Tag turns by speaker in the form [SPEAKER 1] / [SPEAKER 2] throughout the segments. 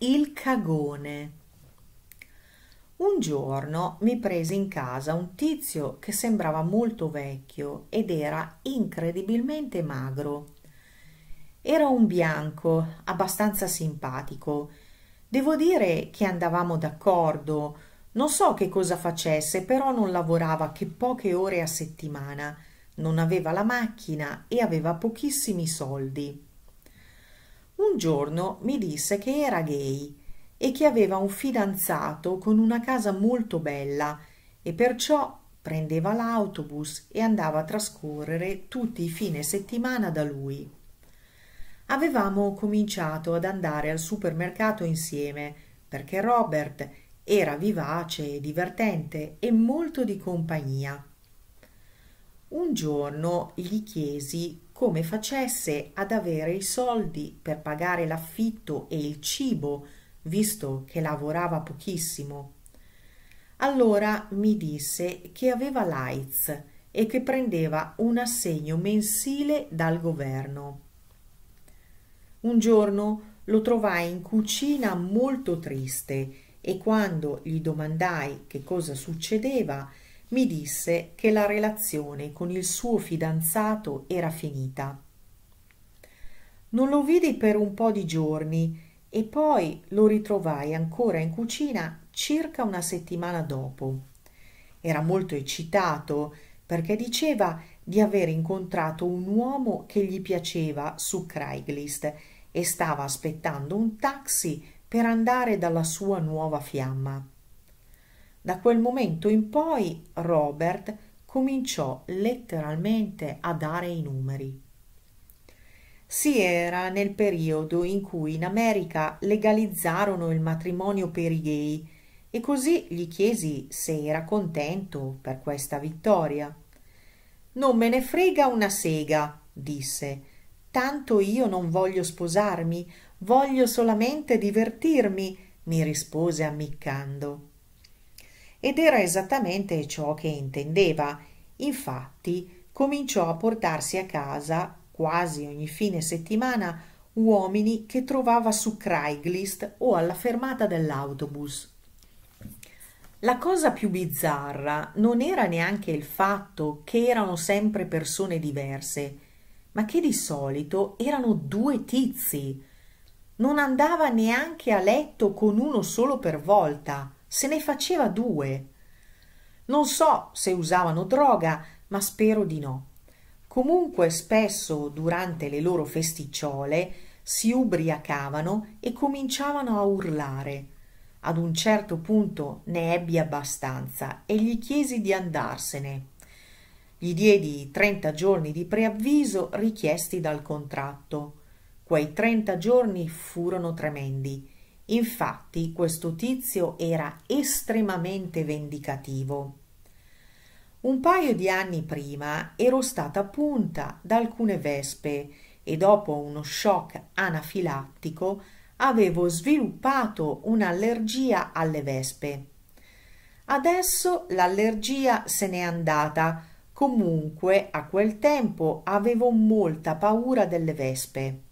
[SPEAKER 1] Il cagone. Un giorno mi prese in casa un tizio che sembrava molto vecchio ed era incredibilmente magro. Era un bianco, abbastanza simpatico. Devo dire che andavamo d'accordo. Non so che cosa facesse, però non lavorava che poche ore a settimana, non aveva la macchina e aveva pochissimi soldi. Un giorno mi disse che era gay e che aveva un fidanzato con una casa molto bella e perciò prendeva l'autobus e andava a trascorrere tutti i fine settimana da lui. Avevamo cominciato ad andare al supermercato insieme perché Robert era vivace e divertente e molto di compagnia. Un giorno gli chiesi come facesse ad avere i soldi per pagare l'affitto e il cibo, visto che lavorava pochissimo. Allora mi disse che aveva l'AIDS e che prendeva un assegno mensile dal governo. Un giorno lo trovai in cucina molto triste e quando gli domandai che cosa succedeva, mi disse che la relazione con il suo fidanzato era finita. Non lo vidi per un po' di giorni e poi lo ritrovai ancora in cucina circa una settimana dopo. Era molto eccitato perché diceva di aver incontrato un uomo che gli piaceva su Craiglist e stava aspettando un taxi per andare dalla sua nuova fiamma. Da quel momento in poi Robert cominciò letteralmente a dare i numeri. Si era nel periodo in cui in America legalizzarono il matrimonio per i gay e così gli chiesi se era contento per questa vittoria. Non me ne frega una sega, disse. Tanto io non voglio sposarmi, voglio solamente divertirmi, mi rispose ammiccando ed era esattamente ciò che intendeva. Infatti cominciò a portarsi a casa quasi ogni fine settimana uomini che trovava su Craiglist o alla fermata dell'autobus. La cosa più bizzarra non era neanche il fatto che erano sempre persone diverse, ma che di solito erano due tizi. Non andava neanche a letto con uno solo per volta se ne faceva due. Non so se usavano droga, ma spero di no. Comunque spesso durante le loro festicciole si ubriacavano e cominciavano a urlare. Ad un certo punto ne ebbi abbastanza e gli chiesi di andarsene. Gli diedi trenta giorni di preavviso richiesti dal contratto. Quei trenta giorni furono tremendi Infatti questo tizio era estremamente vendicativo. Un paio di anni prima ero stata punta da alcune vespe e dopo uno shock anafilattico avevo sviluppato un'allergia alle vespe. Adesso l'allergia se n'è andata, comunque a quel tempo avevo molta paura delle vespe.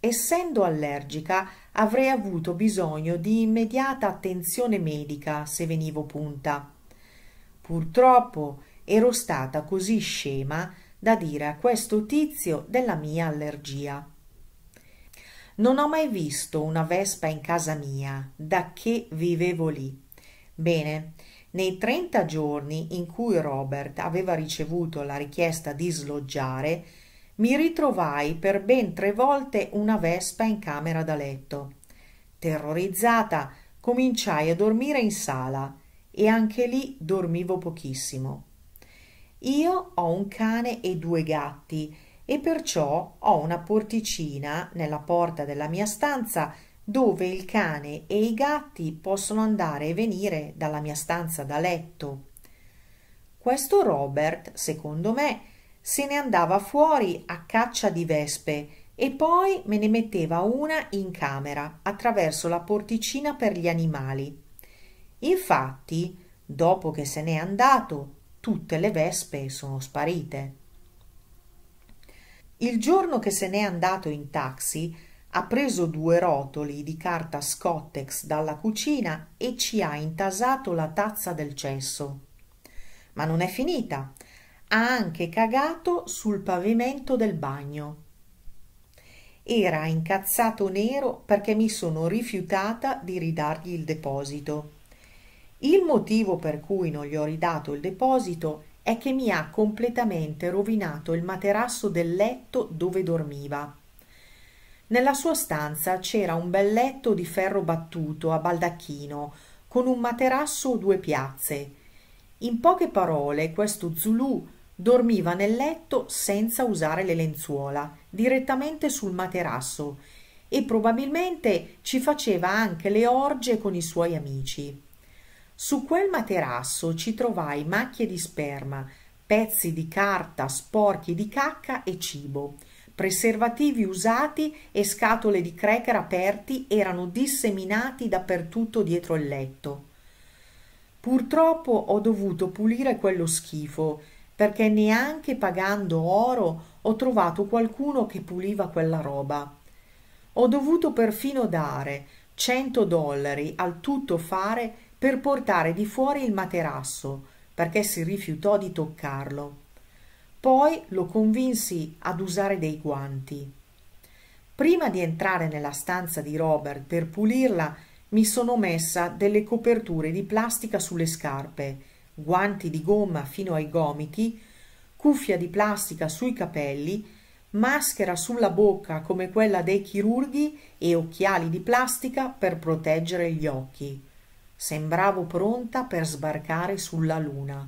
[SPEAKER 1] Essendo allergica avrei avuto bisogno di immediata attenzione medica se venivo punta. Purtroppo ero stata così scema da dire a questo tizio della mia allergia. Non ho mai visto una vespa in casa mia, da che vivevo lì. Bene, nei 30 giorni in cui Robert aveva ricevuto la richiesta di sloggiare, mi ritrovai per ben tre volte una vespa in camera da letto. Terrorizzata, cominciai a dormire in sala e anche lì dormivo pochissimo. Io ho un cane e due gatti e perciò ho una porticina nella porta della mia stanza dove il cane e i gatti possono andare e venire dalla mia stanza da letto. Questo Robert, secondo me, se ne andava fuori a caccia di vespe e poi me ne metteva una in camera attraverso la porticina per gli animali. Infatti, dopo che se n'è andato, tutte le vespe sono sparite. Il giorno che se n'è andato in taxi, ha preso due rotoli di carta Scottex dalla cucina e ci ha intasato la tazza del cesso. Ma non è finita ha anche cagato sul pavimento del bagno. Era incazzato nero perché mi sono rifiutata di ridargli il deposito. Il motivo per cui non gli ho ridato il deposito è che mi ha completamente rovinato il materasso del letto dove dormiva. Nella sua stanza c'era un bel letto di ferro battuto a baldacchino, con un materasso o due piazze. In poche parole questo Zulù Dormiva nel letto senza usare le lenzuola, direttamente sul materasso e probabilmente ci faceva anche le orge con i suoi amici. Su quel materasso ci trovai macchie di sperma, pezzi di carta sporchi di cacca e cibo. Preservativi usati e scatole di cracker aperti erano disseminati dappertutto dietro il letto. Purtroppo ho dovuto pulire quello schifo perché neanche pagando oro ho trovato qualcuno che puliva quella roba. Ho dovuto perfino dare 100 dollari al tutto fare per portare di fuori il materasso, perché si rifiutò di toccarlo. Poi lo convinsi ad usare dei guanti. Prima di entrare nella stanza di Robert per pulirla, mi sono messa delle coperture di plastica sulle scarpe guanti di gomma fino ai gomiti, cuffia di plastica sui capelli, maschera sulla bocca come quella dei chirurghi e occhiali di plastica per proteggere gli occhi. Sembravo pronta per sbarcare sulla luna.